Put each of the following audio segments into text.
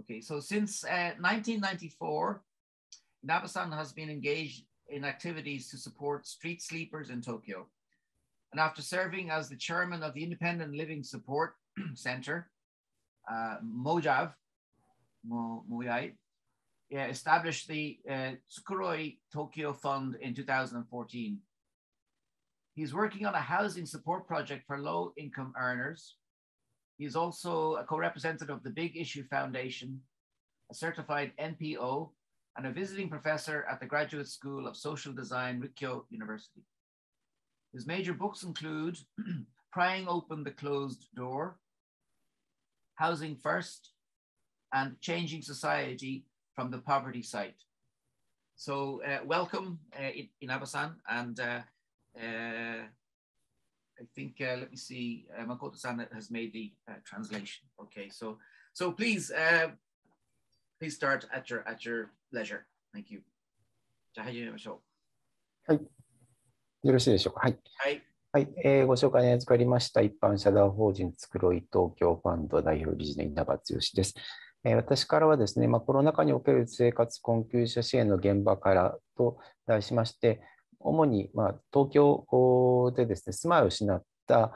Okay, so since uh, 1994, Nabasan has been engaged in activities to support street sleepers in Tokyo. And after serving as the chairman of the Independent Living Support Center, uh, Mojav, Mo, yeah, established the uh, Tsukuroi Tokyo Fund in 2014. He's working on a housing support project for low income earners he is also a co representative of the Big Issue Foundation, a certified NPO, and a visiting professor at the Graduate School of Social Design, Rikkyo University. His major books include Prying Open the Closed Door, Housing First, and Changing Society from the Poverty Site. So, uh, welcome, uh, In- Abbasan, and uh, uh, I think, uh, let me see, uh, Makoto-san has made the uh, translation. Okay, so so please, uh, please start at your at your leisure. Thank you. じゃあ始めましょう。はい。よろしいでしょうか。はい。はい。はい、えー、ご紹介に預かりました一般社団法人つくろい東京ファンド代表理事の稲葉剛です。私からはですね、まあ、コロナ禍における生活困窮者支援の現場からと題しまして、主に、ま東京でですね、住まいを失った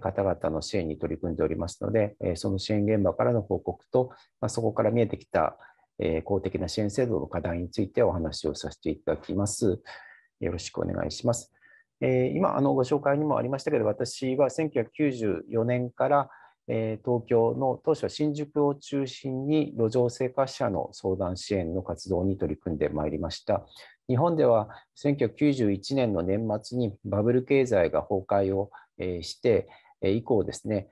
方々の支援に取り組んでおりますので、その支援現場からの報告と、まそこから見えてきた公的な支援制度の課題についてお話をさせていただきます。よろしくお願いします。今あのご紹介にもありましたけど、私は1994年から東京の当初は新宿を中心に路上生活者の相談支援の活動に取り組んでまいりました。日本では1991年の年末にバブル経済が崩壊をして以降ですね、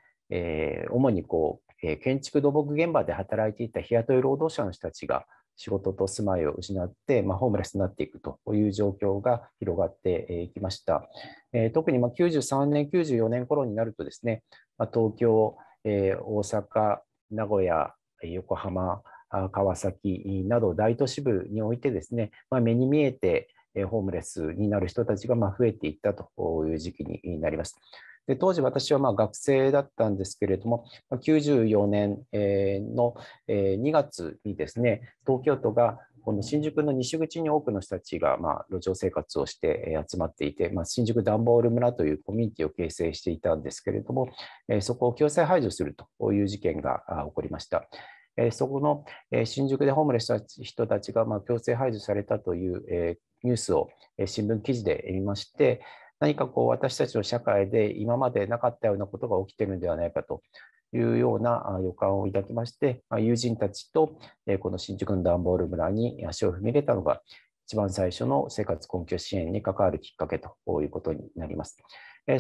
主にこう建築土木現場で働いていた日雇い労働者の人たちが仕事と住まいを失って、まあ、ホームレスになっていくという状況が広がっていきました。えー、特にまあ93年、94年頃になるとですね、まあ、東京、えー、大阪、名古屋、横浜、川崎など大都市部においてですね、まあ、目に見えてホームレスになる人たちがま増えていったという時期になります。で当時私はま学生だったんですけれども94年の2月にですね東京都がこの新宿の西口に多くの人たちがま路上生活をして集まっていて、まあ、新宿段ボール村というコミュニティを形成していたんですけれども、そこを強制排除するという事件が起こりました。えそこの、え新宿でホームレスの人たちが、ま強制排除されたという、えニュースを、え新聞記事で見まして、何かこう私たちの社会で今までなかったようなことが起きてるんではないかというような予感を抱きまして、友人たちとこの新宿の段ボール村に足を踏み入れたのが、一番最初の生活困窮支援に関わるきっかけということになります。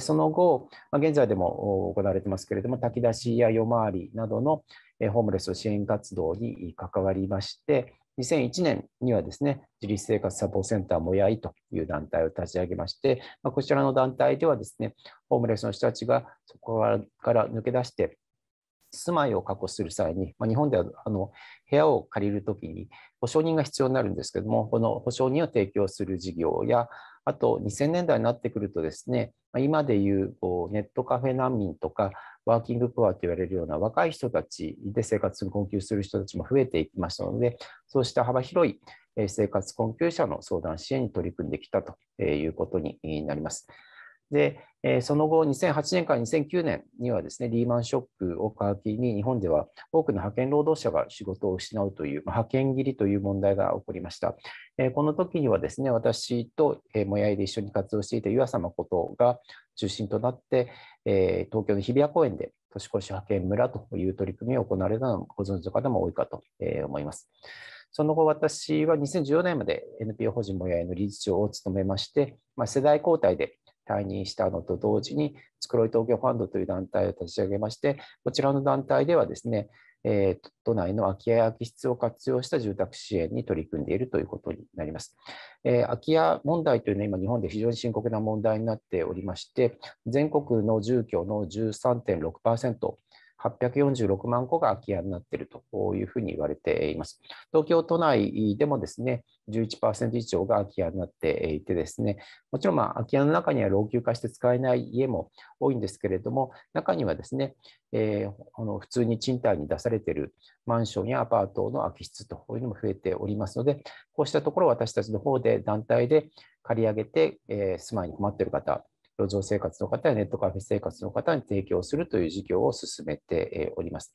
その後、現在でも行われてますけれども、炊き出しや夜回りなどのホームレス支援活動に関わりまして、2001年にはですね、自立生活サポートセンターもやいという団体を立ち上げまして、こちらの団体ではですね、ホームレスの人たちがそこから抜け出して、住まいを確保する際に、ま日本ではあの部屋を借りるときに保証人が必要になるんですけども、この保証人を提供する事業や、あと2000年代になってくるとですね、今でいうこうネットカフェ難民とか、ワーキングプアと言われるような若い人たちで生活に困窮する人たちも増えていきましたので、そうした幅広い生活困窮者の相談支援に取り組んできたということになります。で、えその後、2008年から2009年にはですね、リーマンショックを皮切りに、日本では多くの派遣労働者が仕事を失うという、ま派遣切りという問題が起こりました。えこの時にはですね、私と、えー、もやいで一緒に活動していた湯浅誠が中心となって、え東京の日比谷公園で年越し派遣村という取り組みを行われたのをご存知の方も多いかと思います。その後、私は2014年まで NPO 法人もやいの理事長を務めまして、ま世代交代で退任したのと同時に、つくろい東京ファンドという団体を立ち上げまして、こちらの団体ではですね、えー、都内の空き家や空き室を活用した住宅支援に取り組んでいるということになります。えー、空き家問題というのは今日本で非常に深刻な問題になっておりまして、全国の住居の13.6% 846万戸が空き家になっているというふうに言われています。東京都内でもですね、11%以上が空き家になっていてですね、もちろんまあ空き家の中には老朽化して使えない家も多いんですけれども、中にはですね、えー、あの普通に賃貸に出されているマンションやアパートの空き室というのも増えておりますので、こうしたところを私たちの方で団体で借り上げて、えー、住まいに困っている方、路上生活の方やネットカフェ生活の方に提供するという事業を進めております。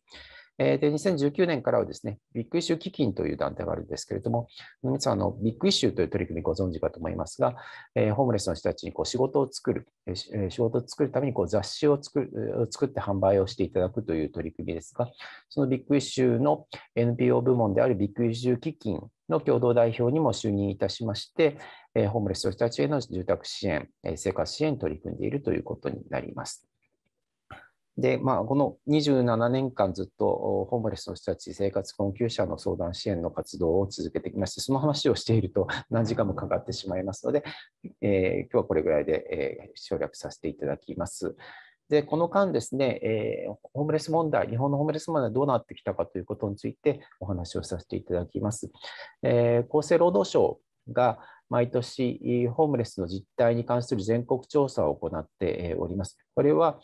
で2019年からはですね、ビッグイシュー基金という団体があるんですけれども、皆さんあのビッグイシューという取り組みご存知かと思いますが、えー、ホームレスの人たちにこう仕事を作る、えー、仕事を作るためにこう雑誌を作る作って販売をしていただくという取り組みですが、そのビッグイシューの NPO 部門であるビッグイシュー基金の共同代表にも就任いたしまして、えホームレスの人たちへの住宅支援、え生活支援に取り組んでいるということになります。で、まあ、この27年間ずっとホームレスの人たち、生活困窮者の相談支援の活動を続けてきまして、その話をしていると 何時間もかかってしまいますので、えー、今日はこれぐらいで、えー、省略させていただきます。で、この間ですね、えー、ホームレス問題、日本のホームレス問題どうなってきたかということについてお話をさせていただきます。えー、厚生労働省が、毎年、ホームレスの実態に関する全国調査を行っております。これは、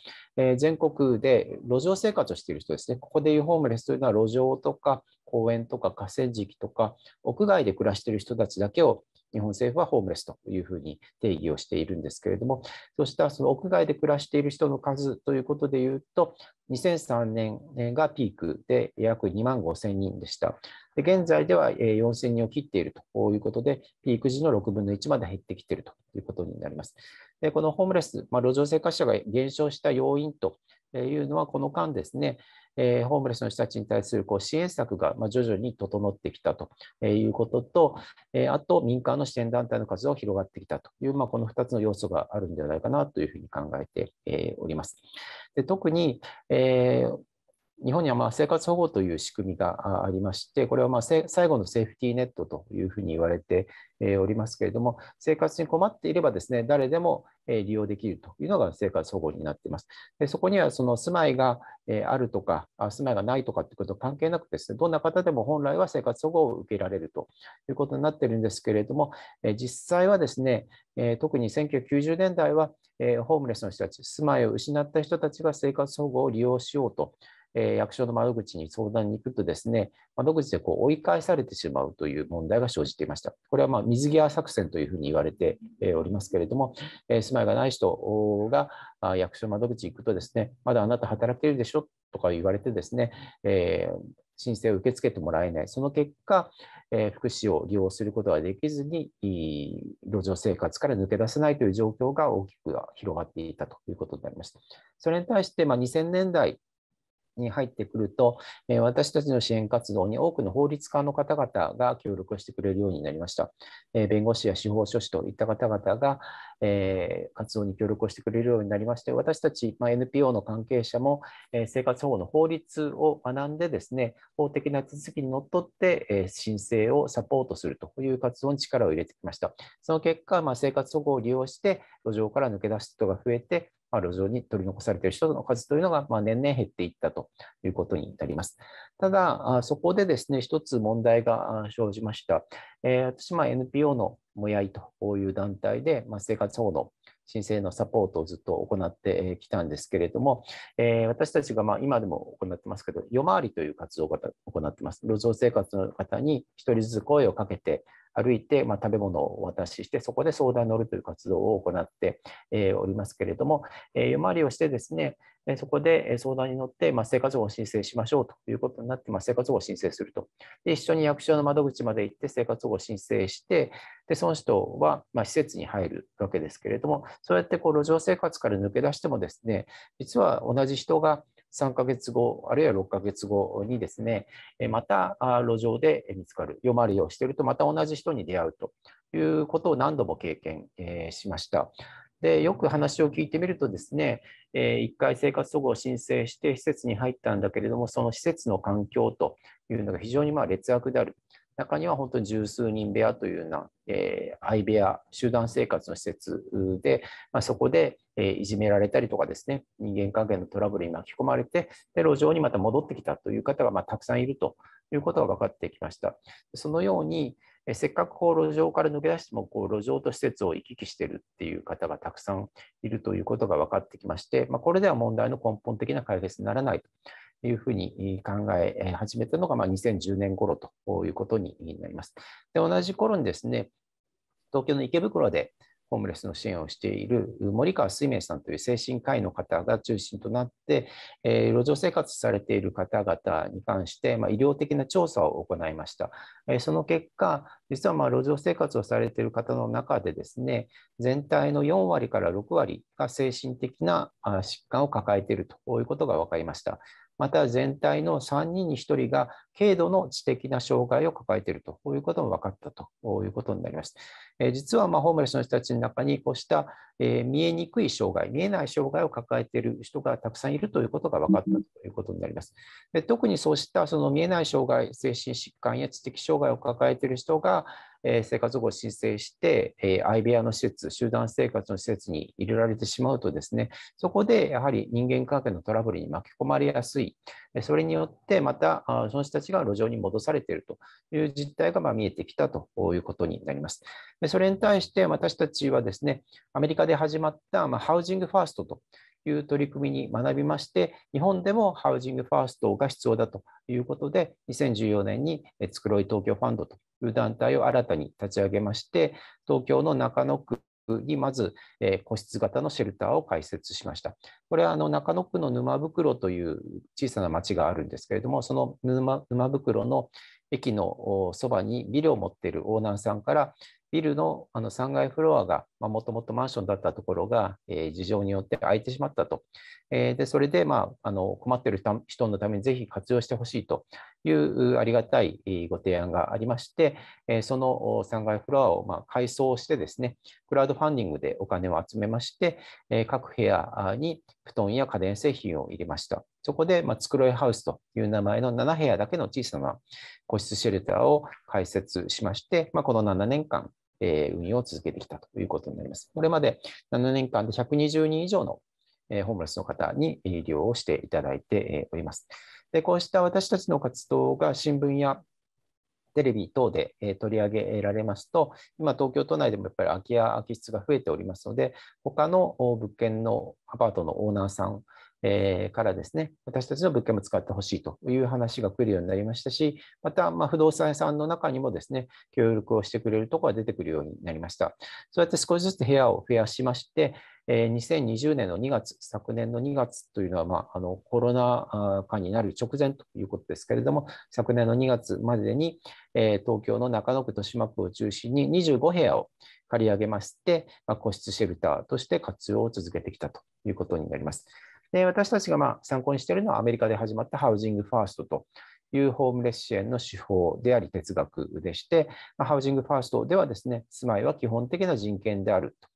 全国で路上生活をしている人ですね、ここでいうホームレスというのは、路上とか公園とか河川敷とか、屋外で暮らしている人たちだけを日本政府はホームレスというふうに定義をしているんですけれども、そうしたその屋外で暮らしている人の数ということでいうと、2003年がピークで約2万5000人でした。で現在では4000人を切っているということで、ピーク時の6分の1まで減ってきているということになります。でこのホームレス、まあ、路上生活者が減少した要因というのは、この間ですね、えー、ホームレスの人たちに対するこう支援策が、ま徐々に整ってきたということと、えあと民間の支援団体の活動が広がってきたという、まあ、この2つの要素があるんではないかなというふうに考えて、えおります。で特に、えー日本にはまあ生活保護という仕組みがありまして、これはまあ最後のセーフティーネットというふうに言われておりますけれども、生活に困っていればですね、誰でも利用できるというのが生活保護になっています。でそこにはその住まいがあるとか、住まいがないとかということ関係なくですね、どんな方でも本来は生活保護を受けられるということになっているんですけれども、実際はですね、特に1990年代は、ホームレスの人たち、住まいを失った人たちが生活保護を利用しようと。え役所の窓口に相談に行くとですね、窓口でこう追い返されてしまうという問題が生じていました。これはま水際作戦というふうに言われておりますけれども、え住まいがない人が役所窓口行くとですね、まだあなた働けるでしょとか言われてですね、えー申請を受け付けてもらえない、その結果、えー、福祉を利用することができずに、路上生活から抜け出せないという状況が大きく広がっていたということになりました。それに対して、まあ、2000年代に入ってくると、え私たちの支援活動に多くの法律家の方々が協力してくれるようになりました。え弁護士や司法書士といった方々が、え活動に協力をしてくれるようになりまして、私たち、ま NPO の関係者も、え生活保護の法律を学んでですね、法的な手続きにのっとって、え申請をサポートするという活動に力を入れてきました。その結果、ま生活保護を利用して、路上から抜け出す人が増えて、まあ、路上に取り残されている人の数というのが、まあ、年々減っていったということになります。ただ、そこでですね、一つ問題が生じました。えー、私、NPO のもやいという団体で、まあ、生活保護の申請のサポートをずっと行ってきたんですけれども、えー、私たちがま今でも行ってますけど、夜回りという活動を行っています。路上生活の方に一人ずつ声をかけて、歩いて、まあ、食べ物をお渡しして、そこで相談に乗るという活動を行って、えおりますけれども、え夜回りをしてですね、そこで相談に乗って、まあ、生活保護を申請しましょうということになって、まあ、生活保護を申請するとで。一緒に役所の窓口まで行って生活保護を申請して、でその人は、まあ、施設に入るわけですけれども、そうやってこう路上生活から抜け出してもですね、実は同じ人が3ヶ月後、あるいは6ヶ月後にですね、また路上で見つかる、読まれようしていると、また同じ人に出会うということを何度も経験しました。でよく話を聞いてみるとですね、え1回生活保護を申請して施設に入ったんだけれども、その施設の環境というのが非常にま劣悪である。中には本当に十数人部屋というような、えー、相部屋、集団生活の施設で、まあ、そこで、えー、いじめられたりとかですね、人間関係のトラブルに巻き込まれて、で路上にまた戻ってきたという方が、まあ、たくさんいるということが分かってきました。そのように、えー、せっかくこう路上から抜け出してもこう路上と施設を行き来しているっていう方がたくさんいるということが分かってきまして、まあ、これでは問題の根本的な解決にならないというふうに考え始めたのが、まあ、2010年頃ということになります。で同じ頃にですね、東京の池袋でホームレスの支援をしている森川水明さんという精神科医の方が中心となって、えー、路上生活されている方々に関して、まあ、医療的な調査を行いました。えー、その結果、実はまあ路上生活をされている方の中でですね、全体の4割から6割が精神的な疾患を抱えているということが分かりました。また全体の3人に1人が軽度の知的な障害を抱えているということも分かったということになります。え実はまホームレスの人たちの中にこうした、え見えにくい障害、見えない障害を抱えている人がたくさんいるということが分かったということになります。で特にそうしたその見えない障害、精神疾患や知的障害を抱えている人が、え生活保護を申請して、え相部屋の施設、集団生活の施設に入れられてしまうとですね、そこでやはり人間関係のトラブルに巻き込まれやすい、それによってまたその人たちが路上に戻されているという実態がま見えてきたということになります。それに対して私たちはですね、アメリカで始まったまハウジングファーストという取り組みに学びまして、日本でもハウジングファーストが必要だということで、2014年につくろい東京ファンドと団体を新たに立ち上げまして、東京の中野区にまず、えー、個室型のシェルターを開設しました。これはあの中野区の沼袋という小さな町があるんですけれども、その沼袋の駅のそばにビルを持っているオーナーさんから、ビルのあの3階フロアが、もともとマンションだったところが、えー、事情によって空いてしまったと。えー、でそれで、まあ、あの困っている人のためにぜひ活用してほしいというありがたいご提案がありまして、えー、その3階フロアを、まあ、改装してですね、クラウドファンディングでお金を集めまして、え各部屋に布団や家電製品を入れました。そこで、まあ、つくろいハウスという名前の7部屋だけの小さな個室シェルターを開設しまして、まあ、この7年間、え運用を続けてきたということになります。これまで7年間で120人以上の、えホームレスの方に利用をしていただいております。でこうした私たちの活動が新聞やテレビ等で取り上げられますと、今、東京都内でもやっぱり空き家、空き室が増えておりますので、他の物件のアパートのオーナーさんえー、からですね、私たちの物件も使ってほしいという話が来るようになりましたし、また、ま不動産屋さんの中にもですね、協力をしてくれるところが出てくるようになりました。そうやって少しずつ部屋を増やしまして、2020年の2月、昨年の2月というのは、まあ、あのコロナ禍になる直前ということですけれども、昨年の2月までに、えー、東京の中野区、豊島区を中心に25部屋を借り上げまして、まあ、個室シェルターとして活用を続けてきたということになります。で私たちがまあ参考にしているのはアメリカで始まったハウジングファーストというホームレス支援の手法であり哲学でして、まハウジングファーストではですね、住まいは基本的な人権であると。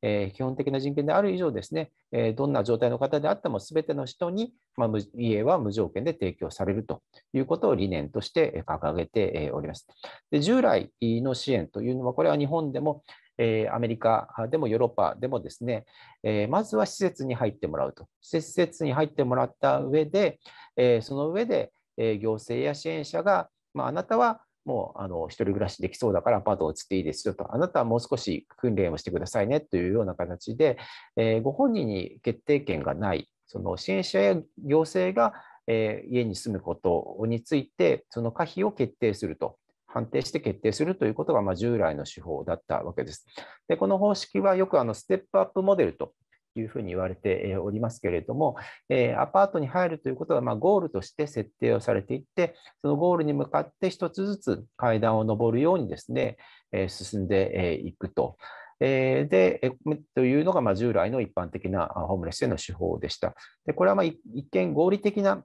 えー、基本的な人権である以上ですね、えー、どんな状態の方であっても全ての人に、まあ、家は無条件で提供されるということを理念として掲げております。で従来の支援というのは、これは日本でもえアメリカでもヨーロッパでもですね、えまずは施設に入ってもらうと施設に入ってもらった上で、えその上で、え行政や支援者が、まあなたはもうあの一人暮らしできそうだからアパートを移っていいですよと、あなたはもう少し訓練をしてくださいねというような形で、えー、ご本人に決定権がない、その支援者や行政が、えー、家に住むことについて、その可否を決定すると判定して決定するということが、まあ、従来の手法だったわけです。でこの方式はよくあのステップアップモデルというふうに言われておりますけれども、えアパートに入るということは、まゴールとして設定をされていって、そのゴールに向かって1つずつ階段を上るようにですね、え進んでいくと。えで、というのがま従来の一般的なホームレスへの手法でした。でこれはま一見合理的な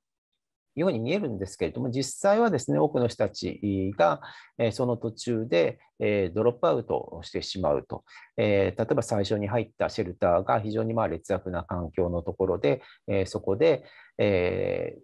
ように見えるんですけれども、実際はですね、多くの人たちが、えその途中で、えドロップアウトしてしまうと、え例えば最初に入ったシェルターが非常にま劣悪な環境のところで、えそこで、え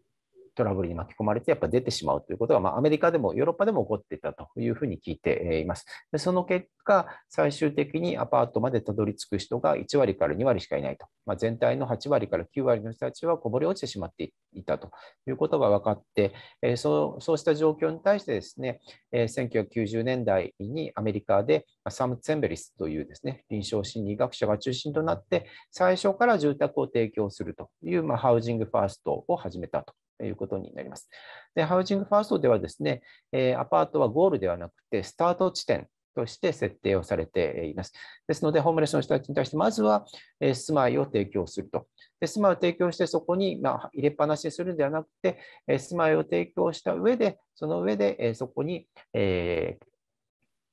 トラブルに巻き込まれてやっぱり出てしまうということが、まあ、アメリカでもヨーロッパでも起こっていたというふうに聞いています。でその結果、最終的にアパートまでたどり着く人が1割から2割しかいないと、まあ、全体の8割から9割の人たちはこぼれ落ちてしまっていたということが分かって、えそうそうした状況に対してですね、え1990年代にアメリカでサム・ツェンベリスというですね臨床心理学者が中心となって、最初から住宅を提供するという、まあ、ハウジングファーストを始めたとということになります。で、ハウジングファーストではですね、えアパートはゴールではなくて、スタート地点として設定をされています。ですので、ホームレスの人たちに対して、まずは住まいを提供すると。で住まいを提供して、そこに、まあ、入れっぱなしにするんではなくて、住まいを提供した上で、その上でそこに、えー、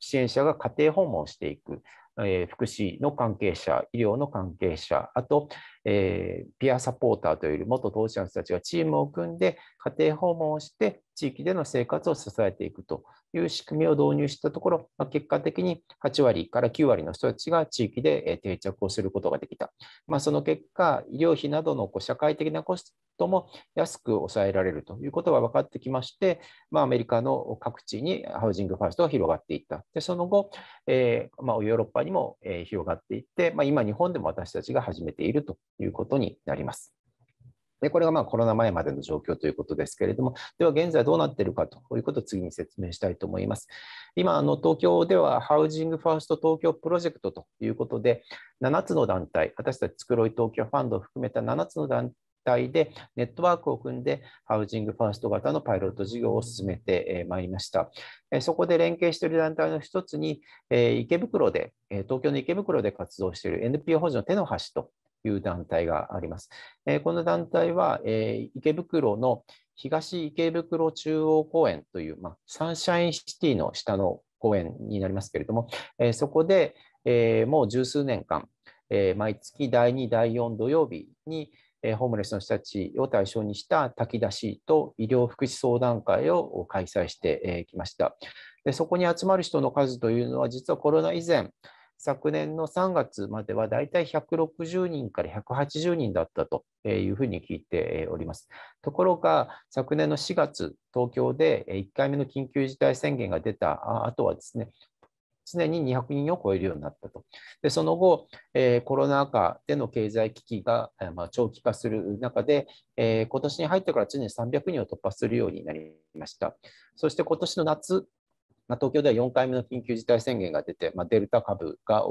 支援者が家庭訪問していく。えー、福祉の関係者、医療の関係者、あと、えー、ピアサポーターという元当事者の人たちがチームを組んで家庭訪問をして地域での生活を支えていくという仕組みを導入したところ、まあ、結果的に8割から9割の人たちが地域で定着をすることができた。まあ、その結果、医療費などのこう社会的なコスとも安く抑えられるということが分かってきまして、まあ、アメリカの各地にハウジングファーストが広がっていった。で、その後、えー、まあ、ヨーロッパにも、広がっていって、まあ、今日本でも私たちが始めているということになります。でこれがまあコロナ前までの状況ということですけれども、では現在どうなっているかということを次に説明したいと思います。今、東京ではハウジングファースト東京プロジェクトということで、7つの団体、私たちつくろい東京ファンドを含めた7つの団体でネットワークを組んで、ハウジングファースト型のパイロット事業を進めてまいりました。そこで連携している団体の一つに、池袋で、東京の池袋で活動している NPO 法人の手の橋という団体があります。この団体は、池袋の東池袋中央公園という、まあ、サンシャインシティの下の公園になりますけれども、えそこで、えもう十数年間、え毎月第2、第4土曜日に、ホームレスの人たちを対象にした炊き出しと医療福祉相談会を開催してきました。でそこに集まる人の数というのは実はコロナ以前昨年の3月まではだいたい160人から180人だったというふうに聞いております。ところが昨年の4月東京で1回目の緊急事態宣言が出た後はですね常に200人を超えるようになったと。でその後、えー、コロナ禍での経済危機が、えー、まあ、長期化する中で、えー、今年に入ってから常に300人を突破するようになりました。そして今年の夏まあ、東京では4回目の緊急事態宣言が出て、まあ、デルタ株が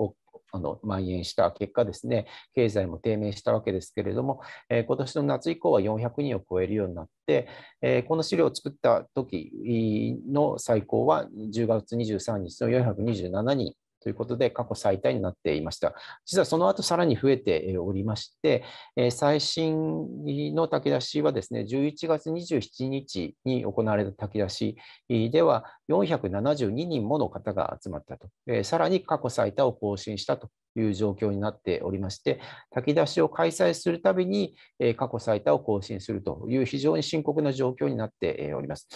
あの蔓延した結果ですね、経済も低迷したわけですけれども、えー、今年の夏以降は400人を超えるようになって、えー、この資料を作った時の最高は10月23日の427人ということで、過去最多になっていました。実はその後さらに増えておりまして、最新の炊き出しはですね、11月27日に行われた炊き出しでは、472人もの方が集まったと、さらに過去最多を更新したという状況になっておりまして、炊き出しを開催するたびに、過去最多を更新するという非常に深刻な状況になっております。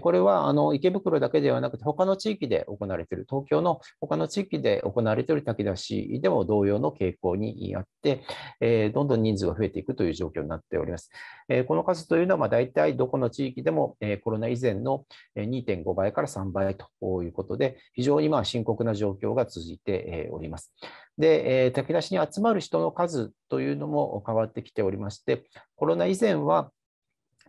これはあの池袋だけではなくて、他の地域で行われている、東京の他の地域で行われている炊き出しでも同様の傾向にあって、どんどん人数が増えていくという状況になっております。この数というのは、大体どこの地域でもコロナ以前の2.5倍から3倍ということで、非常にま深刻な状況が続いております。で、えー、炊き出しに集まる人の数というのも変わってきておりまして、コロナ以前は、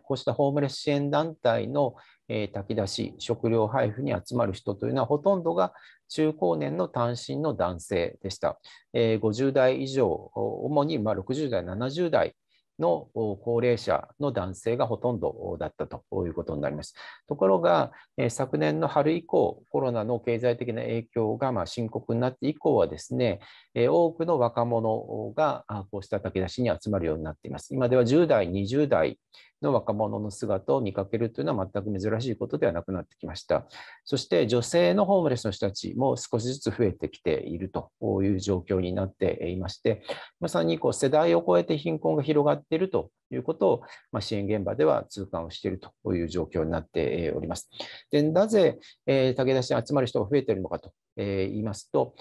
こうしたホームレス支援団体の、えー、炊き出し、食料配布に集まる人というのは、ほとんどが中高年の単身の男性でした。えー、50代以上、主にま60代、70代の高齢者の男性がほとんどだったということになります。ところが、昨年の春以降、コロナの経済的な影響がま深刻になって以降はですね、多くの若者がこうした炊き出しに集まるようになっています。今では10代、20代の若者の姿を見かけるというのは全く珍しいことではなくなってきました。そして女性のホームレスの人たちも少しずつ増えてきているという状況になっていまして、まさにこう世代を超えて貧困が広がっているということを、ま支援現場では痛感をしているという状況になっております。でなぜ、え武田氏に集まる人が増えているのかと言いますと、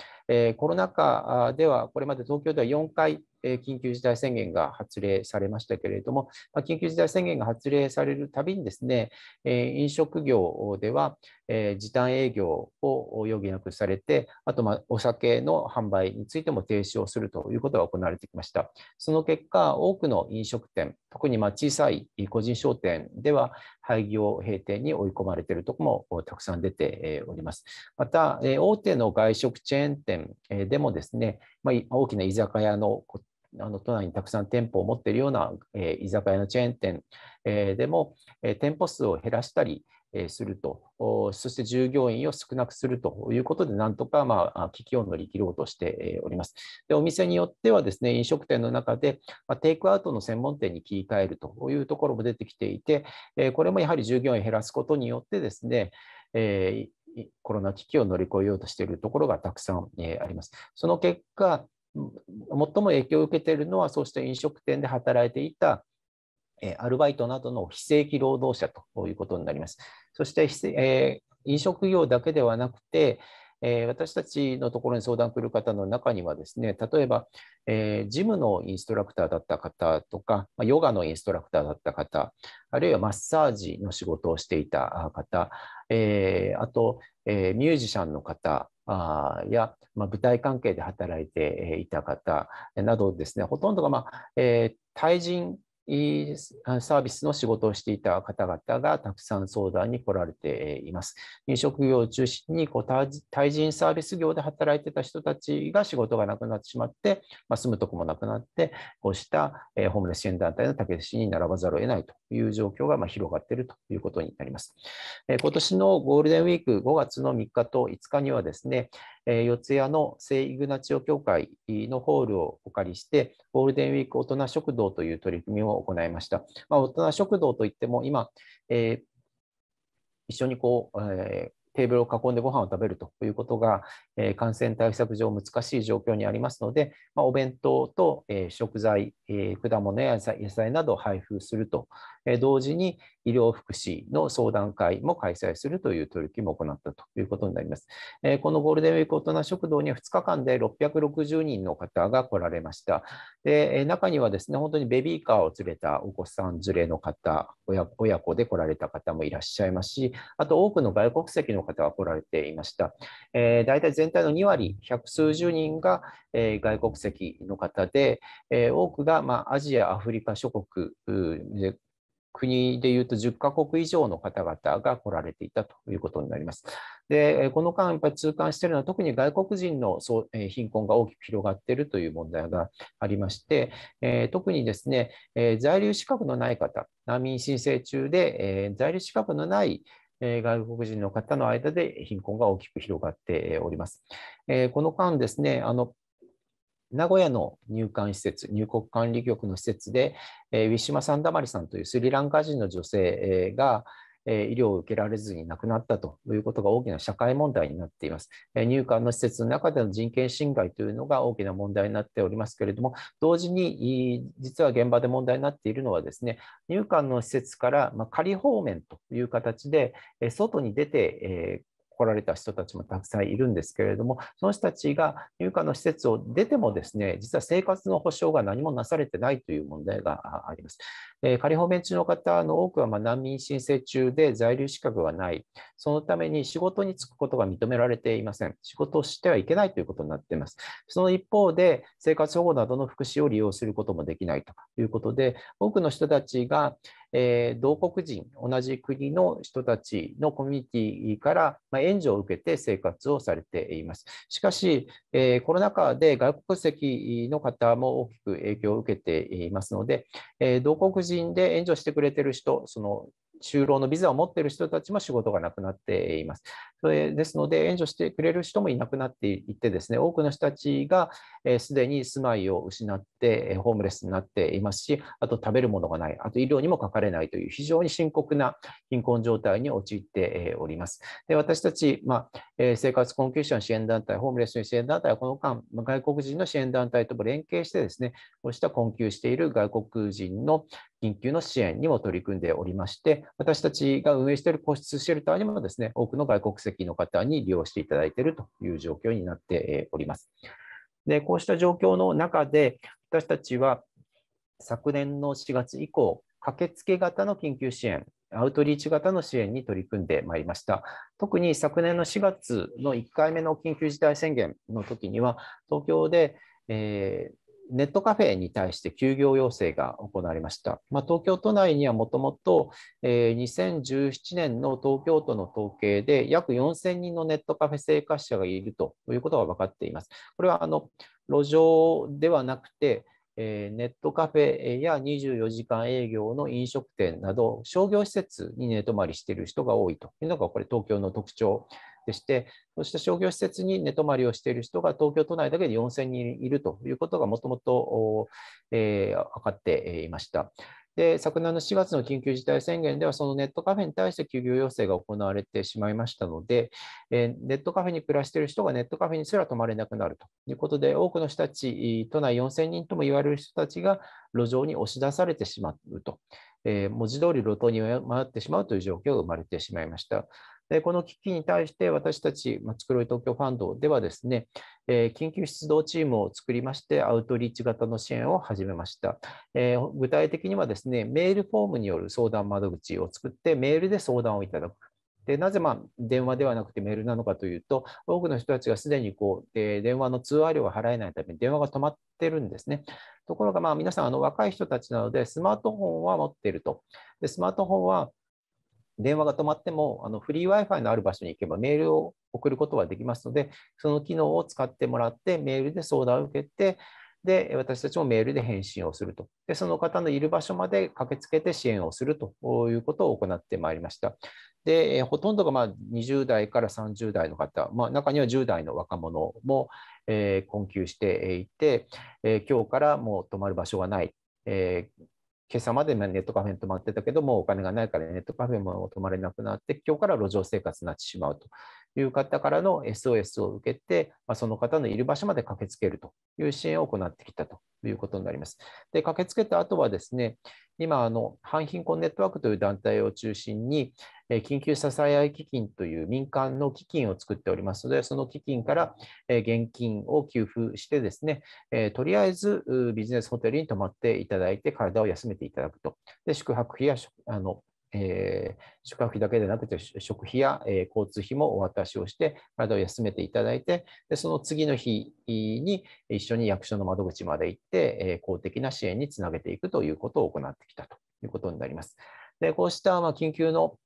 コロナ禍ではこれまで東京では4回、緊急事態宣言が発令されましたけれども、緊急事態宣言が発令されるたびにですね、飲食業では、えー、時短営業を余儀なくされて、あと、まお酒の販売についても停止をするということが行われてきました。その結果、多くの飲食店、特にま小さい個人商店では、廃業閉店に追い込まれているところもたくさん出ております。また、え大手の外食チェーン店でもですね、ま大きな居酒屋のあの都内にたくさん店舗を持っているような、えー、居酒屋のチェーン店、えー、でも、えー、店舗数を減らしたり、すると、そして従業員を少なくするということで、なんとか、まあ、危機を乗り切ろうとしております。でお店によってはです、ね、飲食店の中で、まテイクアウトの専門店に切り替えるというところも出てきていて、これもやはり従業員を減らすことによってですね、えコロナ危機を乗り越えようとしているところがたくさんあります。その結果、最も影響を受けているのは、そうした飲食店で働いていたえアルバイトなどの非正規労働者ということになります。そして、え飲食業だけではなくて、え私たちのところに相談来る方の中にはですね、例えば、えジムのインストラクターだった方とか、まヨガのインストラクターだった方、あるいはマッサージの仕事をしていた方、えあと、えミュージシャンの方、あや、ま舞台関係で働いていた方などですね、ほとんどが、まあえー、対人サービスの仕事をしていた方々がたくさん相談に来られています。飲食業を中心にこう対人サービス業で働いていた人たちが仕事がなくなってしまって、まあ、住むとこもなくなって、こうしたホームレス支援団体の竹串に並ばざるを得ないという状況がま広がっているということになります。今年のゴールデンウィーク5月の3日と5日にはですね、えー、四谷の聖イグナチオ協会のホールをお借りして、ゴールデンウィーク大人食堂という取り組みを行いました。まあ、大人食堂といっても、今、えー、一緒にこう、えーテーブルを囲んでご飯を食べるということが、え感染対策上難しい状況にありますので、まお弁当と、え食材、え果物や野菜などを配布すると同時に医療福祉の相談会も開催するという取り組みも行ったということになります。このゴールデンウィーク大人食堂には2日間で660人の方が来られました。で中にはですね、本当にベビーカーを連れたお子さん連れの方、親子で来られた方もいらっしゃいますし、あと多くの外国籍の方が来られていました。大体全体の2割、百数十人が、外国籍の方で、多くが、アジア、アフリカ諸国国でいうと10カ国以上の方々が来られていたということになります。で、この間、やっぱり痛感しているのは、特に外国人の貧困が大きく広がっているという問題がありまして、特にですね、在留資格のない方、難民申請中で在留資格のない外国人の方の間で貧困が大きく広がっております。この間ですね、あの名古屋の入管施設、入国管理局の施設で、えー、ウィシュマ・サンダマリさんというスリランカ人の女性が、え医療を受けられずに亡くなったということが大きな社会問題になっています。え入管の施設の中での人権侵害というのが大きな問題になっておりますけれども、同時に実は現場で問題になっているのはですね、入管の施設から、ま仮放免という形で、え外に出て、え来られた人たちもたくさんいるんですけれども、その人たちが入管の施設を出てもですね、実は生活の保障が何もなされてないという問題があります。えー、仮放免中の方の多くはま難民申請中で在留資格がない、そのために仕事に就くことが認められていません。仕事をしてはいけないということになっています。その一方で、生活保護などの福祉を利用することもできないということで、多くの人たちが、えー、同国人、同じ国の人たちのコミュニティから、ま援助を受けて生活をされています。しかし、えー、コロナ禍で外国籍の方も大きく影響を受けていますので、えー、同国人人で援助してくれてる人、その就労のビザを持っている人たちも仕事がなくなっています。それですので、援助してくれる人もいなくなっていてですね、多くの人たちがすで、えー、に住まいを失って、ホームレスになっていますし、あと食べるものがない、あと医療にもかかれないという非常に深刻な貧困状態に陥っております。で私たち、まあ、えー、生活困窮者の支援団体、ホームレスの支援団体はこの間、外国人の支援団体とも連携してですね、こうした困窮している外国人の緊急の支援にも取り組んでおりまして、私たちが運営している個室シェルターにもですね、多くの外国籍の方に利用していただいているという状況になっております。で、こうした状況の中で、私たちは昨年の4月以降、駆けつけ型の緊急支援、アウトリーチ型の支援に取り組んでまいりました。特に昨年の4月の1回目の緊急事態宣言の時には、東京で、えー、ネットカフェに対して休業要請が行われました。まあ、東京都内にはもともと2017年の東京都の統計で約4000人のネットカフェ生活者がいるということが分かっています。これはあの路上ではなくて、えネットカフェや24時間営業の飲食店など商業施設に寝泊まりしている人が多いというのがこれ東京の特徴でして、そうした商業施設に寝泊まりをしている人が東京都内だけで4000人いるということがもともと分かっていました。で昨年の4月の緊急事態宣言では、そのネットカフェに対して休業要請が行われてしまいましたので、えネットカフェに暮らしている人がネットカフェにすら泊まれなくなるということで、多くの人たち、都内4000人とも言われる人たちが路上に押し出されてしまうと、え文字通り路頭に迷ってしまうという状況が生まれてしまいました。でこの危機に対して私たち、まつくろい東京ファンドではですね、え緊急出動チームを作りまして、アウトリーチ型の支援を始めました。え具体的にはですね、メールフォームによる相談窓口を作って、メールで相談をいただく。でなぜま電話ではなくてメールなのかというと、多くの人たちがすでにこう、えー、電話の通話料が払えないために電話が止まってるんですね。ところがまあ皆さんあの若い人たちなのでスマートフォンは持っていると。でスマートフォンは電話が止まってもあのフリー Wi-Fi のある場所に行けばメールを送ることはできますので、その機能を使ってもらって、メールで相談を受けて、で私たちもメールで返信をするとで、その方のいる場所まで駆けつけて支援をするということを行ってまいりました。でほとんどがまあ20代から30代の方、まあ、中には10代の若者も、え困窮していて、え今日からもう泊まる場所がない、えー、今朝までネットカフェに泊まってたけども、お金がないからネットカフェも泊まれなくなって、今日から路上生活になってしまうという方からの SOS を受けて、まあ、その方のいる場所まで駆けつけるという支援を行ってきたということになります。で、駆けつけた後はですね、今あの、反貧困ネットワークという団体を中心に、緊急支え合い基金という民間の基金を作っておりますので、その基金から現金を給付してですね、とりあえずビジネスホテルに泊まっていただいて、体を休めていただくと。で宿泊費やあのえー、宿泊費だけでなくて食費や、えー、交通費もお渡しをして体を休めていただいてでその次の日に一緒に役所の窓口まで行って、えー、公的な支援につなげていくということを行ってきたということになります。でこうした、ま緊急の、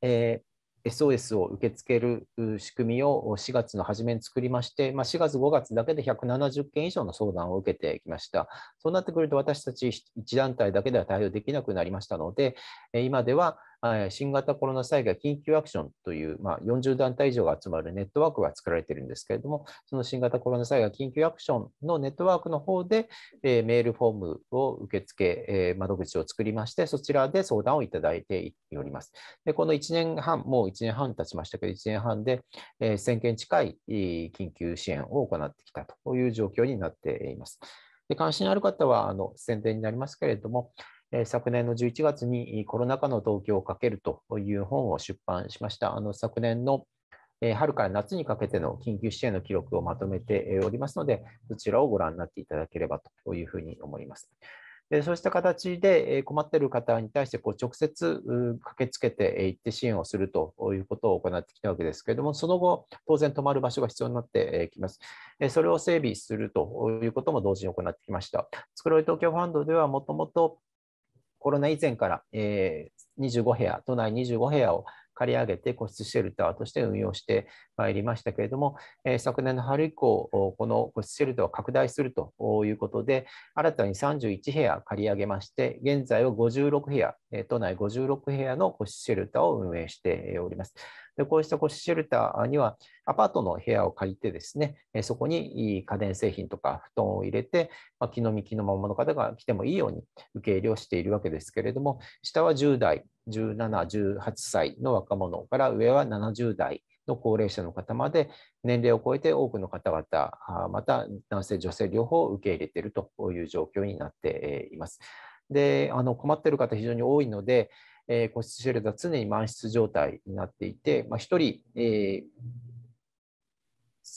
え SOS を受け付ける仕組みを4月の初めに作りまして、まあ、4月、5月だけで170件以上の相談を受けてきました。そうなってくると、私たち1団体だけでは対応できなくなりましたので、今では新型コロナ災害緊急アクションという、まあ、40団体以上が集まるネットワークが作られているんですけれども、その新型コロナ災害緊急アクションのネットワークの方で、えー、メールフォームを受付、えー、窓口を作りまして、そちらで相談をいただいております。でこの1年半、もう1年半経ちましたけど、1年半で、えー、1000件近い緊急支援を行ってきたという状況になっています。で関心ある方はあの宣伝になりますけれども、昨年の11月にコロナ禍の東京をかけるという本を出版しました。あの昨年の春から夏にかけての緊急支援の記録をまとめておりますので、そちらをご覧になっていただければというふうに思います。そうした形で困っている方に対してこう直接駆けつけていって支援をするということを行ってきたわけですけれども、その後、当然泊まる場所が必要になってきます。それを整備するということも同時に行ってきました。つくろい東京ファンドではもともとコロナ以前から、えー、25部屋、都内25部屋を借り上げて個室シェルターとして運用してまいりましたけれども、え昨年の春以降、この個室シェルターを拡大するということで、新たに31部屋借り上げまして、現在は56部屋都内56部屋の個室シェルターを運営しております。でこうした個室シェルターにはアパートの部屋を借りてですね、そこに家電製品とか布団を入れて、ま気の着のままの方が来てもいいように受け入れをしているわけですけれども、下は10代、17、18歳の若者から上は70代の高齢者の方まで年齢を超えて多くの方々、また男性、女性両方を受け入れているという状況になっています。であの困ってる方非常に多いので、えー、個室シェルター常に満室状態になっていて、まあ、1人、えー、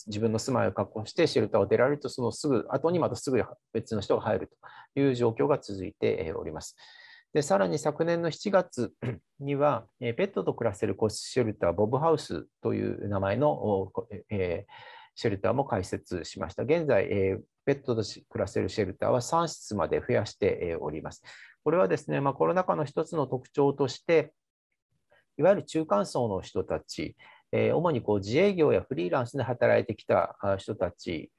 自分の住まいを確保してシェルターを出られるとそのすぐ後にまたすぐ別の人が入るという状況が続いております。でさらに昨年の7月 には、ペットと暮らせる個室シェルター、ボブハウスという名前の、えー、シェルターも開設しました。現在、えー、ペットと暮らせるシェルターは3室まで増やしております。これはですね、まあ、コロナ禍の一つの特徴として、いわゆる中間層の人たち、え主にこう自営業やフリーランスで働いてきた人たち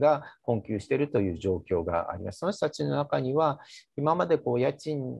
が困窮しているという状況があります。その人たちの中には、今までこう家賃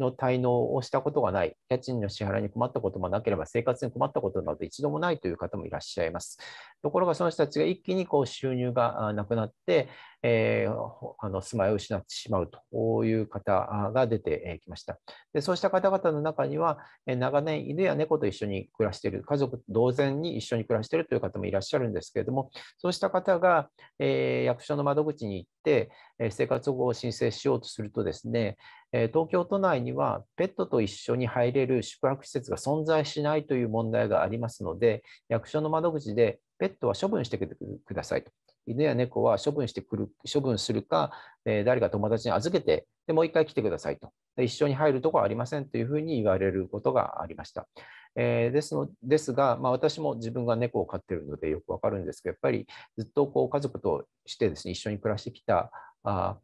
の滞納をしたことがない、家賃の支払いに困ったこともなければ、生活に困ったことなど一度もないという方もいらっしゃいます。ところが、その人たちが一気にこう収入がなくなって、えー、あの住まいを失ってしまうという方が出てきました。でそうした方々の中には、長年犬や猫と一緒に暮らしている、家族同然に一緒に暮らしているという方もいらっしゃるんですけれども、そうした方が、えー、役所の窓口に行って、生活保護を申請しようとするとですね、東京都内にはペットと一緒に入れる宿泊施設が存在しないという問題がありますので、役所の窓口でペットは処分してくださいと。犬や猫は処分してくる処分するか、えー、誰か友達に預けて、でもう一回来てくださいと一緒に入るところはありませんというふうに言われることがありました。えー、ですのですが、まあ、私も自分が猫を飼っているのでよくわかるんですけど、やっぱりずっとこう家族としてです、ね、一緒に暮らしてきたあ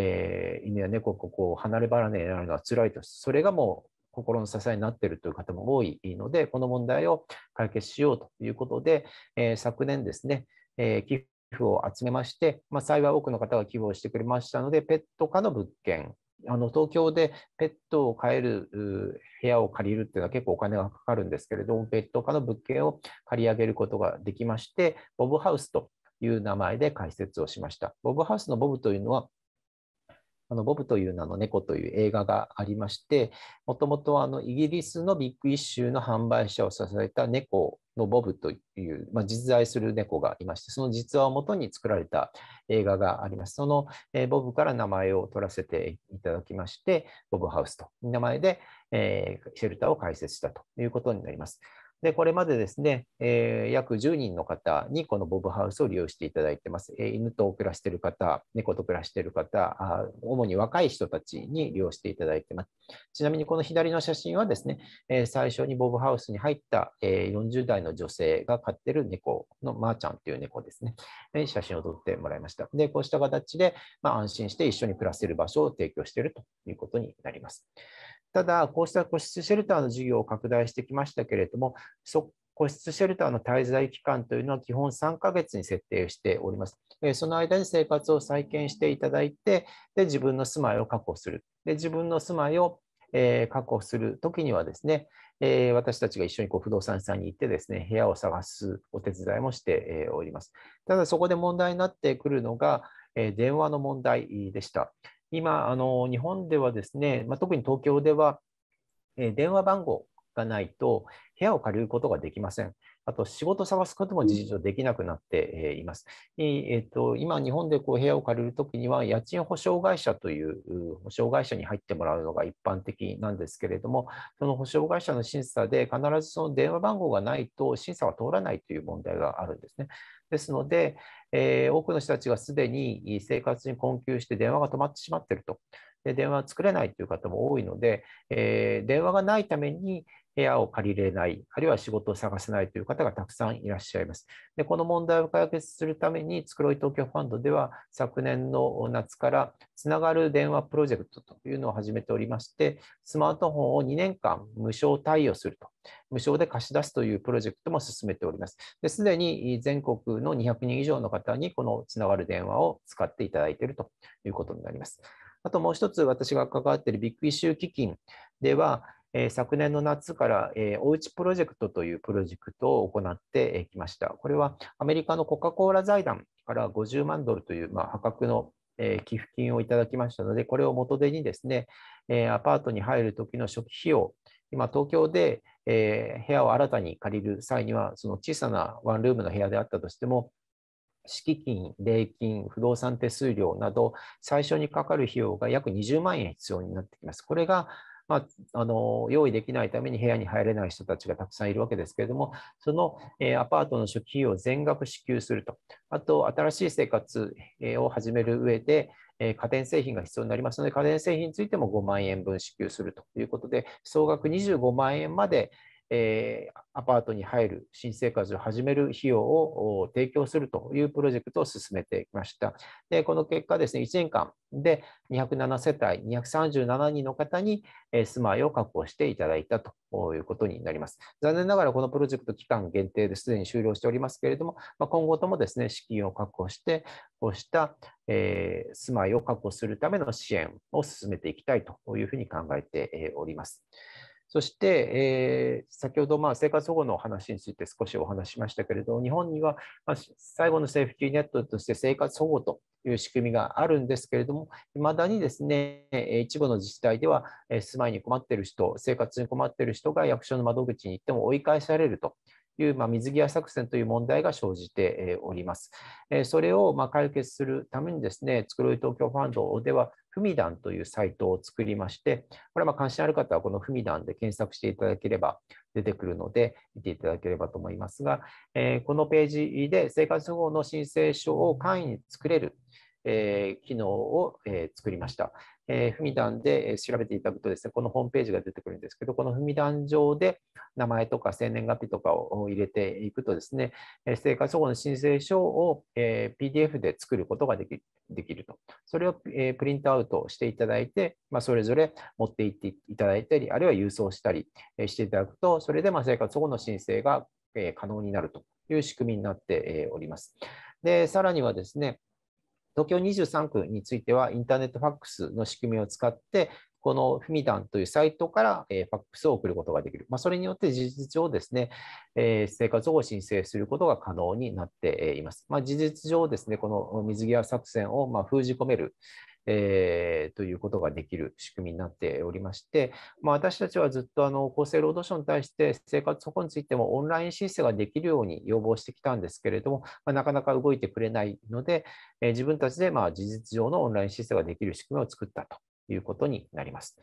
えー、犬や猫ここを離れ離れになるのは辛いとそれがもう心の支えになっているという方も多いので、この問題を解決しようということで、えー、昨年ですね、えー、寄付を集めまして、まあ、幸い多くの方が寄付をしてくれましたので、ペット可の物件、あの東京でペットを飼える部屋を借りるっていうのは結構お金がかかるんですけれども、ペット可の物件を借り上げることができまして、ボブハウスという名前で開設をしました。ボブハウスのボブというのは、あのボブという名の猫という映画がありまして、もともとはあのイギリスのビッグイッシュの販売者を支えた猫のボブという、まあ、実在する猫がいまして、その実話をもとに作られた映画があります。その、えボブから名前を取らせていただきまして、ボブハウスという名前で、えシェルターを開設したということになります。で、これまでですね、えー、約10人の方にこのボブハウスを利用していただいてます。えー、犬と暮らしている方、猫と暮らしている方あ、主に若い人たちに利用していただいてます。ちなみにこの左の写真はですね、えー、最初にボブハウスに入った、え40代の女性が飼っている猫のまーちゃんという猫ですね、え写真を撮ってもらいました。で、こうした形で、まあ、安心して一緒に暮らせる場所を提供しているということになります。ただ、こうした個室シェルターの事業を拡大してきましたけれども、個室シェルターの滞在期間というのは基本3ヶ月に設定しております。その間に生活を再建していただいて、で自分の住まいを確保する。で自分の住まいを確保するときにはですね、私たちが一緒にこう不動産屋さんに行ってですね、部屋を探すお手伝いもしております。ただそこで問題になってくるのが、電話の問題でした。今、あの日本ではですね、まあ、特に東京では、え電話番号がないと部屋を借りることができません。あと仕事探すことも事実上できなくなっています。えっと、今、日本でこう部屋を借りるときには、家賃保証会社という保証会社に入ってもらうのが一般的なんですけれども、その保証会社の審査で必ずその電話番号がないと審査は通らないという問題があるんですね。ですので、えー、多くの人たちがすでに生活に困窮して電話が止まってしまっていると。で電話作れないという方も多いので、えー、電話がないために、部屋を借りれない、あるいは仕事を探せないという方がたくさんいらっしゃいます。でこの問題を解決するために、つくろい東京ファンドでは、昨年の夏からつながる電話プロジェクトというのを始めておりまして、スマートフォンを2年間無償貸与すると、無償で貸し出すというプロジェクトも進めております。ですでに全国の200人以上の方に、このつながる電話を使っていただいているということになります。あともう一つ私が関わっているビッグイシュー基金では、え昨年の夏から、えおうちプロジェクトというプロジェクトを行ってきました。これはアメリカのコカ・コーラ財団から50万ドルという、ま破格の寄付金をいただきましたので、これを元手にですね、アパートに入る時の初期費用、今、東京で部屋を新たに借りる際には、その小さなワンルームの部屋であったとしても、敷金、礼金、不動産手数料など、最初にかかる費用が約20万円必要になってきます。これがまあ、あの用意できないために部屋に入れない人たちがたくさんいるわけですけれども、その、えアパートの初期費用を全額支給すると、あと新しい生活を始める上で、え家電製品が必要になりますので、家電製品についても5万円分支給するということで、総額25万円まで、えー、アパートに入る、新生活を始める費用を提供するというプロジェクトを進めてきました。で、この結果ですね、1年間で207世帯、237人の方に住まいを確保していただいたということになります。残念ながら、このプロジェクト期間限定ですでに終了しておりますけれども、ま今後ともですね、資金を確保して、こうした、えー、住まいを確保するための支援を進めていきたいというふうに考えております。そして、えー、先ほどまあ生活保護の話について少しお話しましたけれど、日本には最後のセーフティーネットとして生活保護という仕組みがあるんですけれども、いまだにですね、一部の自治体では住まいに困っている人、生活に困っている人が役所の窓口に行っても追い返されると。いうま水際作戦という問題が生じております。それをま解決するためにですね、つくろい東京ファンドではふみだんというサイトを作りまして、これは関心ある方はこのふみだんで検索していただければ出てくるので、見ていただければと思いますが、えー、このページで生活保護の申請書を簡易に作れる、えー、機能を、えー、作りました。えー、踏み段で調べていただくとですね、このホームページが出てくるんですけど、この踏み段上で名前とか生年月日とかを入れていくとですね、生活保護の申請書を、えー、PDF で作ることができできると。それを、えー、プリントアウトしていただいて、まあ、それぞれ持っていっていただいたり、あるいは郵送したりしていただくと、それでま生活保護の申請が可能になるという仕組みになっております。で、さらにはですね、東京23区については、インターネットファックスの仕組みを使って、このフミダンというサイトから、えファックスを送ることができる。まあ、それによって事実上ですね、えー、生活保護を申請することが可能になっています。まあ、事実上ですね、この水際作戦をま封じ込める、えー、ということができる仕組みになっておりまして、まあ、私たちはずっとあの厚生労働省に対して生活保護についてもオンライン申請ができるように要望してきたんですけれども、まあ、なかなか動いてくれないので、えー、自分たちでまあ事実上のオンライン申請ができる仕組みを作ったということになります。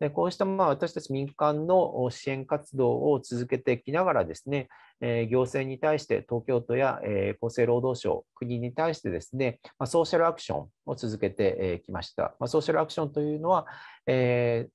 でこうしたまあ私たち民間の支援活動を続けてきながらですね、え行政に対して東京都や、え厚生労働省、国に対してですね、まソーシャルアクションを続けてきました。まソーシャルアクションというのは、え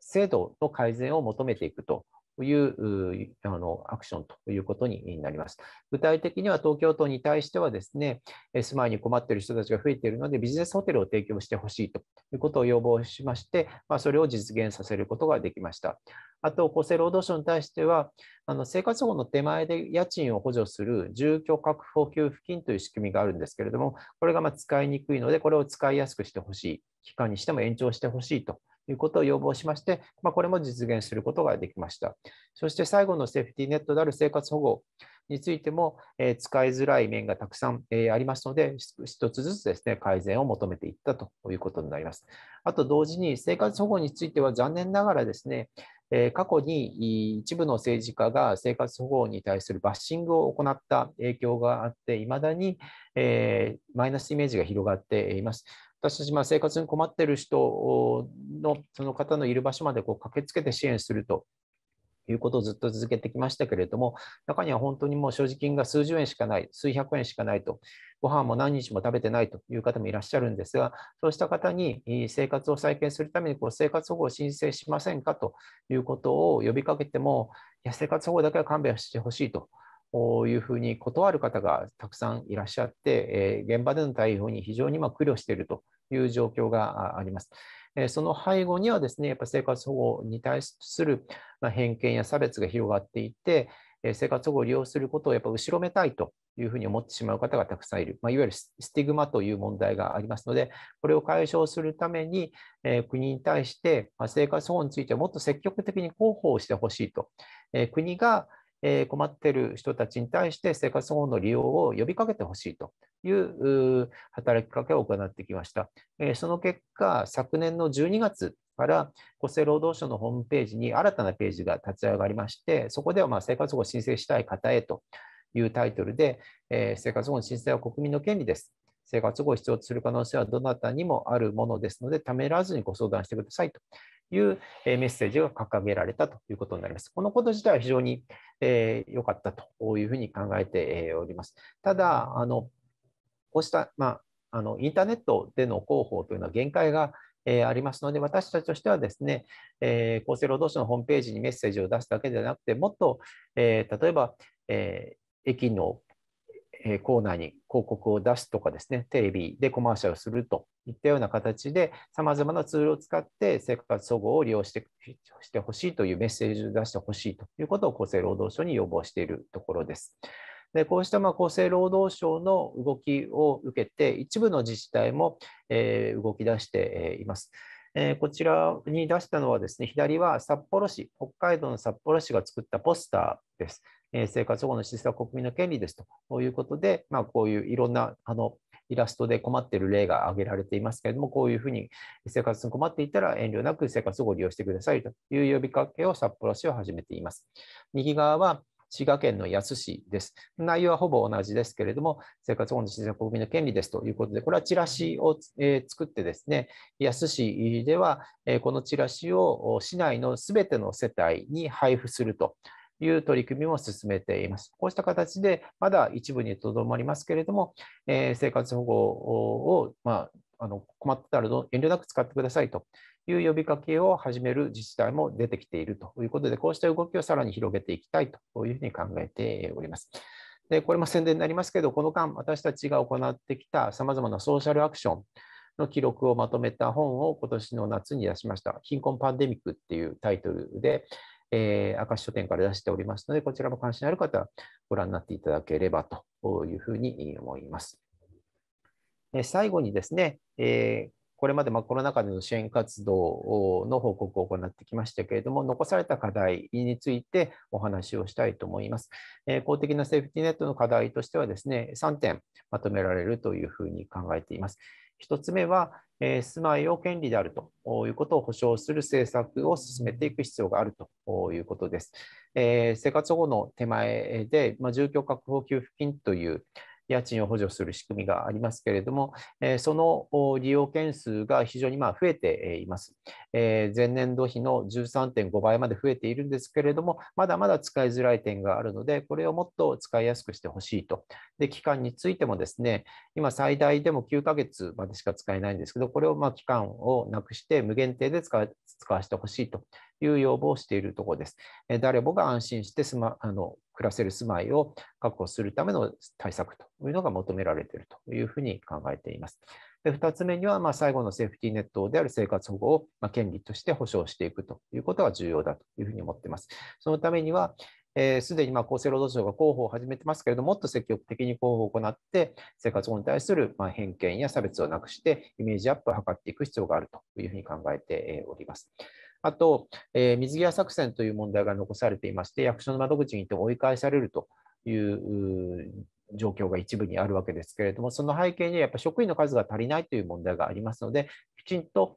制度の改善を求めていくとというあのアクションということになります。具体的には東京都に対してはですね、住まいに困っている人たちが増えているので、ビジネスホテルを提供してほしいということを要望しまして、まあ、それを実現させることができました。あと、厚生労働省に対しては、あの生活保護の手前で家賃を補助する住居確保給付金という仕組みがあるんですけれども、これがま使いにくいので、これを使いやすくしてほしい、期間にしても延長してほしいということを要望しまして、まあ、これも実現することができました。そして最後のセーフティーネットである生活保護についても、え使いづらい面がたくさん、えありますので、1つずつですね、改善を求めていったということになります。あと同時に、生活保護については残念ながらですね、え過去に一部の政治家が生活保護に対するバッシングを行った影響があって、いまだに、えマイナスイメージが広がっています。私たちまあ生活に困っている人のその方のいる場所までこう駆けつけて支援するということをずっと続けてきましたけれども、中には本当にもう所持金が数十円しかない、数百円しかないと、ご飯も何日も食べてないという方もいらっしゃるんですが、そうした方に生活を再建するためにこう生活保護を申請しませんかということを呼びかけても、いや生活保護だけは勘弁してほしいというふうに断る方がたくさんいらっしゃって、え現場での対応に非常にま苦慮しているという状況があります。その背後にはですね、やっぱ生活保護に対する偏見や差別が広がっていて、生活保護を利用することをやっぱ後ろめたいというふうに思ってしまう方がたくさんいる、まあ、いわゆるスティグマという問題がありますので、これを解消するために、え国に対して、ま生活保護についてはもっと積極的に広報してほしいと、え国がえー、困っている人たちに対して生活保護の利用を呼びかけてほしいという働きかけを行ってきました。えー、その結果、昨年の12月から厚生労働省のホームページに新たなページが立ち上がりまして、そこではま生活保護申請したい方へというタイトルで、えー、生活保護の申請は国民の権利です。生活保護を必要とする可能性はどなたにもあるものですので、ためらわずにご相談してくださいというメッセージが掲げられたということになります。このこと自体は非常にえー、良かったというふうに考えております。ただ、あのこうした、まあ、あのインターネットでの広報というのは限界がえありますので、私たちとしてはですね、え厚生労働省のホームページにメッセージを出すだけではなくて、もっと、え例えば、え駅のえナーに広告を出すとかですね、テレビでコマーシャルするといったような形で、さまざまなツールを使って生活総合を利用してしてほしいというメッセージを出してほしいということを厚生労働省に要望しているところです。でこうしたまあ厚生労働省の動きを受けて、一部の自治体も、え動き出しています。えこちらに出したのはですね、左は札幌市、北海道の札幌市が作ったポスターです。生活保護の施設は国民の権利ですということで、まあ、こういういろんなあのイラストで困っている例が挙げられていますけれども、こういうふうに生活に困っていたら遠慮なく生活保護を利用してくださいという呼びかけを札幌市は始めています。右側は滋賀県の安市です。内容はほぼ同じですけれども、生活保護の自然国民の権利ですということで、これはチラシを、えー、作ってですね、安市では、えー、このチラシを市内のすべての世帯に配布するという取り組みも進めています。こうした形で、まだ一部にとどまりますけれども、えー、生活保護を、まあ、あの困ったら遠慮なく使ってくださいという呼びかけを始める自治体も出てきているということで、こうした動きをさらに広げていきたいというふうに考えております。でこれも宣伝になりますけど、この間、私たちが行ってきたさまざまなソーシャルアクションの記録をまとめた本を今年の夏に出しました。貧困パンデミックっていうタイトルで、えー、明石書店から出しておりますので、こちらも関心ある方はご覧になっていただければというふうに思います。え最後にですね、えー、これまでまコロナ禍での支援活動の報告を行ってきましたけれども、残された課題についてお話をしたいと思います。え公的なセーフティネットの課題としてはですね、3点まとめられるというふうに考えています。1つ目は、えー、住まいを権利であるということを保障する政策を進めていく必要があるということです。えー、生活保護の手前で、まあ、住居確保給付金という、家賃を補助する仕組みがありますけれども、えその利用件数が非常にま増えています。え前年度比の13.5倍まで増えているんですけれども、まだまだ使いづらい点があるので、これをもっと使いやすくしてほしいと。で、期間についてもですね、今最大でも9ヶ月までしか使えないんですけど、これをま期間をなくして無限定で使わせてほしいという要望をしているところです。誰もが安心して住、ま、あの暮らせる住まいを確保するための対策というのが求められているというふうに考えています。2つ目には、ま最後のセーフティーネットである生活保護を、ま権利として保障していくということが重要だというふうに思っています。そのためには、す、えー、で、にま厚生労働省が広報を始めてますけれども、もっと積極的に広報を行って、生活保護に対するま偏見や差別をなくして、イメージアップを図っていく必要があるというふうに考えております。あと、え水際作戦という問題が残されていまして、役所の窓口に行って追い返されるという状況が一部にあるわけですけれども、その背景にはやっぱ職員の数が足りないという問題がありますので、きちんと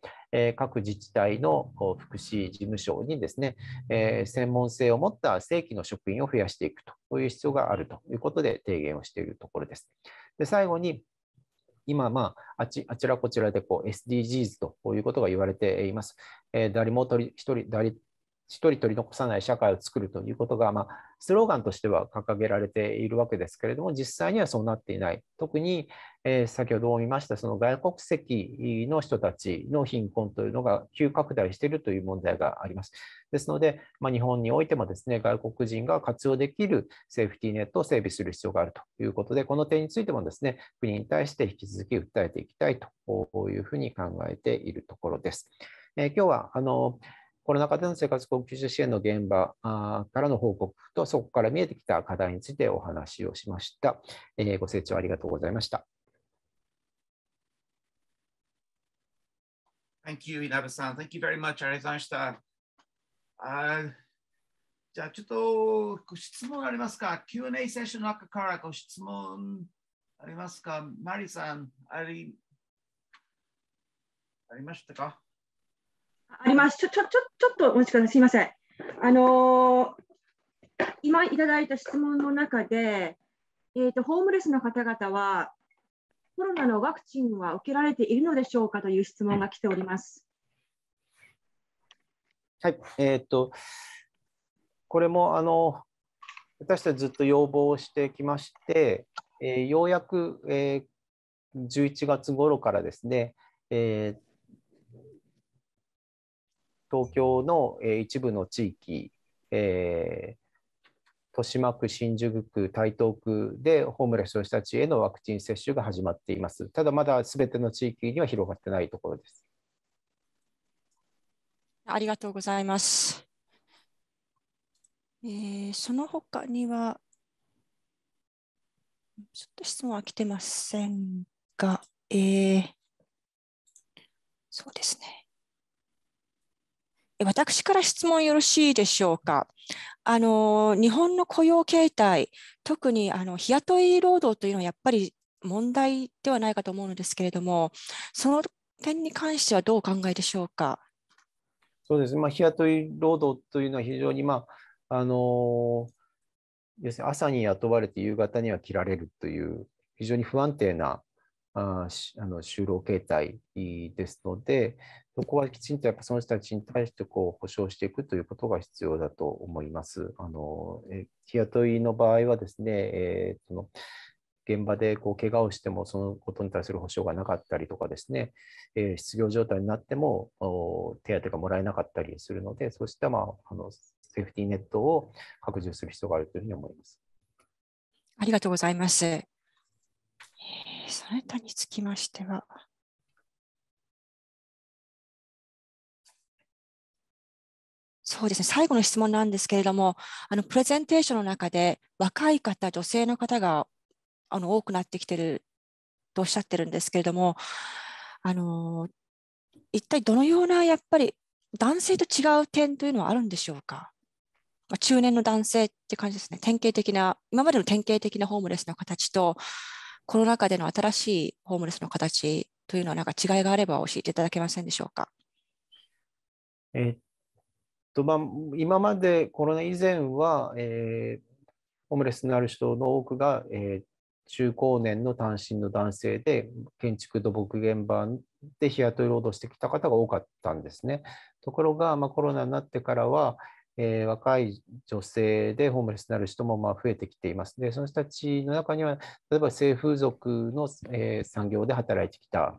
各自治体の福祉事務所にですね、専門性を持った正規の職員を増やしていくという必要があるということで提言をしているところです。で最後に今、まあ、あちあちらこちらでこう SDGs ということが言われています。えー、誰も取り一人誰一人取り残さない社会を作るということが、まあ、スローガンとしては掲げられているわけですけれども、実際にはそうなっていない。特に、えー、先ほども見ました、その外国籍の人たちの貧困というのが急拡大しているという問題があります。ですので、まあ、日本においてもですね、外国人が活用できるセーフティーネットを整備する必要があるということで、この点についてもですね、国に対して引き続き訴えていきたいというふうに考えているところです。えー、今日はあのコロナ禍での生活困窮者支援の現場からの報告と、そこから見えてきた課題についてお話をしました。えー、ご清聴ありがとうございました。Thank you, i n a ん。s a n Thank you very much. ありがとうございました。あじゃあ、ちょっと質問ありますか ?Q&A セッションの中からご質問ありますかマリさん、ありありましたかあります。ちょ、ちょ、ちょ、ちょっとお待ちください。すみません。あのー、今いただいた質問の中で、えっ、ー、と、ホームレスの方々は、コロナのワクチンは受けられているのでしょうかという質問が来ております。はい、えっ、ー、と、これも、あの、私たちずっと要望してきまして、えー、ようやく、えー、11月頃からですね、えー、東京の、え一部の地域、え豊島区、新宿区、台東区でホームレスの人たちへのワクチン接種が始まっています。ただ、まだすべての地域には広がってないところです。ありがとうございます。えー、その他には、ちょっと質問は来てませんが、えー、そうですね。私から質問よろしいでしょうか。あの日本の雇用形態、特にあの日雇い労働というのはやっぱり問題ではないかと思うのですけれども、その点に関してはどうお考えでしょうか。そうですね、まあ、日雇い労働というのは非常に、まああの要するに朝に雇われて夕方には切られるという非常に不安定なああの就労形態ですので、そこはきちんとやっぱその人たちに対してこう保障していくということが必要だと思います。あのえ日雇いの場合はですね、えー、その現場でこう怪我をしてもそのことに対する保障がなかったりとかですね、えー、失業状態になっても手当がもらえなかったりするので、そうした、まあ、あのセーフティーネットを拡充する必要があるというふうに思います。ありがとうございます。えー、その他につきましては。そうですね、最後の質問なんですけれども、あのプレゼンテーションの中で若い方、女性の方があの多くなってきてるとおっしゃってるんですけれども、あの一体どのようなやっぱり男性と違う点というのはあるんでしょうか。ま中年の男性って感じですね、典型的な、今までの典型的なホームレスの形と、コロナ禍での新しいホームレスの形というのは、なんか違いがあれば教えていただけませんでしょうか。えっとまあ、今までコロナ以前は、えー、ホームレスになる人の多くが、えー、中高年の単身の男性で建築土木現場で日雇い労働してきた方が多かったんですね。ところが、まあ、コロナになってからは、えー、若い女性でホームレスになる人もまあ増えてきています。でその人たちの中には例えば性風俗の、えー、産業で働いてきた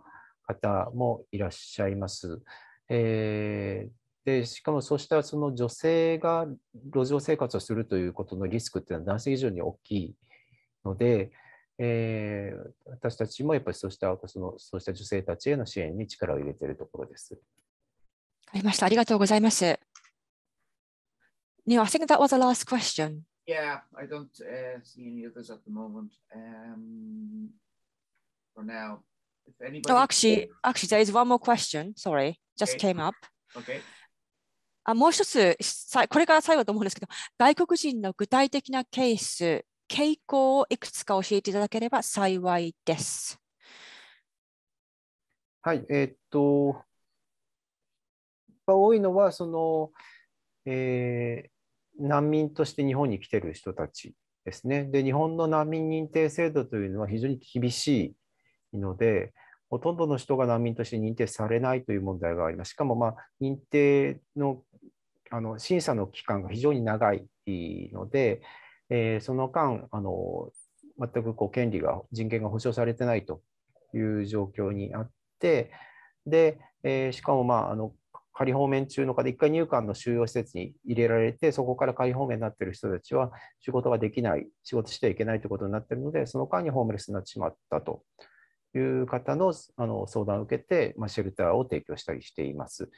方もいらっしゃいます。えーでしかもそうしたその女性が路上生活をするということのリスクっていうのは男性以上に大きいので、えー、私たちもやっぱりそうしたそのそうした女性たちへの支援に力を入れているところです。わりました。ありがとうございます。Neil, I think that was the last question. Yeah, I don't uh, see any others at the moment. Um, for now, if anybody. Oh, actually, actually, there is one more question. Sorry, just okay. came up. Okay. あもう一つ、これから最後だと思うんですけど、外国人の具体的なケース、傾向をいくつか教えていただければ幸いです。はい、えー、っと、多いのは、その、えー、難民として日本に来てる人たちですね。で、日本の難民認定制度というのは非常に厳しいので、ほとんどの人が難民として認定されないという問題があります。しかも、まあ、認定のあの審査の期間が非常に長いので、えー、その間あの全くこう権利が人権が保障されてないという状況にあってで、えー、しかも、まあ、あの仮放免中の方、一回入管の収容施設に入れられて、そこから仮放免になっている人たちは仕事ができない、仕事してはいけないということになっているので、その間にホームレスになってしまったという方のあの相談を受けて、まあ、シェルターを提供したりしています。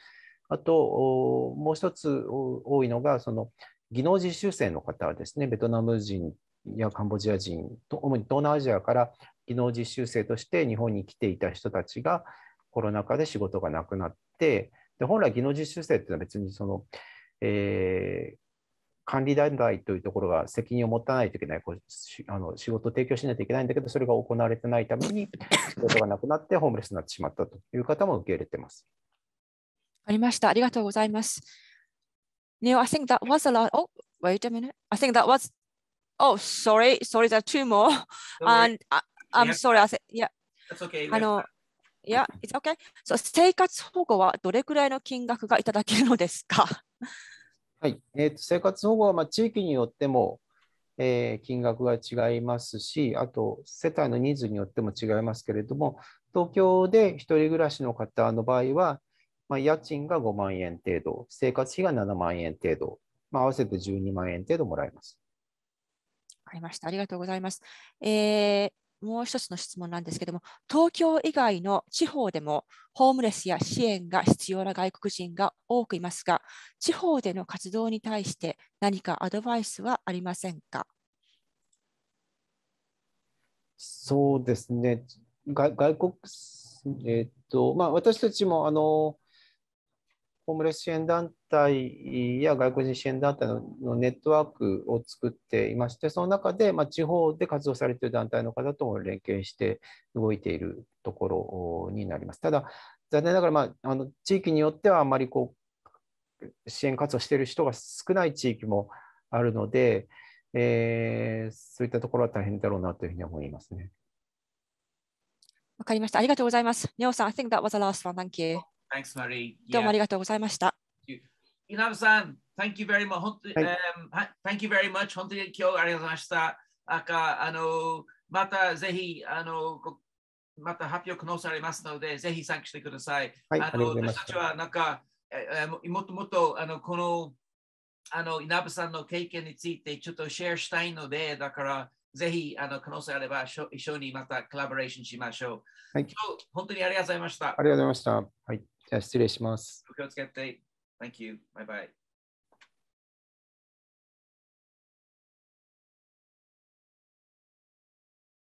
あと、もう一つ多いのが、その技能実習生の方ですね、ベトナム人やカンボジア人、主に東南アジアから技能実習生として日本に来ていた人たちが、コロナ禍で仕事がなくなって、で本来、技能実習生というのは別にその、えー、管理団体というところが責任を持たないといけない、こうあの仕事を提供しないといけないんだけど、それが行われてないために、仕事がなくなってホームレスになってしまったという方も受け入れています。かりました。ありがとうございます。n e i I think that was a lot. Oh, wait a minute. I think that was. Oh, sorry. Sorry, there are two more. And I, I'm sorry. I said, yeah. That's okay. yeah, it's okay. So, 生活保護はどれくらいの金額がいただけるのですかはい、えーと、生活保護はまあ地域によっても、えー、金額が違いますし、あと世帯の人数によっても違いますけれども、東京で1人暮らしの方の場合は、まあ、家賃が5万円程度、生活費が7万円程度、まあ、合わせて12万円程度もらえます。ありました。ありがとうございます。えー、もう一つの質問なんですけども、東京以外の地方でもホームレスや支援が必要な外国人が多くいますが、地方での活動に対して何かアドバイスはありませんかそうですね。外国、えっ、と、まあ、私たちも、あの、ホームレス支援団体や外国人支援団体のネットワークを作っていまして、その中で、ま地方で活動されている団体の方とも連携して動いているところになります。ただ、残念ながら、まあ、あの地域によってはあまりこう支援活動している人が少ない地域もあるので、えー、そういったところは大変だろうなというふうに思いますね。わかりました。ありがとうございます。ネオさん、I think that was the last one. Thank you. Thanks, Marie. どうもありがとうございました。稲さん、Thank you very much. はい um, Thank you very much. 本当に今日ありがとうございました。あかあのまたぜひあのまた発表可能されますので、ぜひ参加してください。はい、あの私たちはなんか、えー、もっともっとあのこのあの稲葉さんの経験についてちょっとシェアしたいので、だからぜひあの可能性あれば一緒にまたコラボレーションしましょう。はい、今日本当にありがとうございました。ありがとうございました。はいじゃあ失礼します。お気をつけ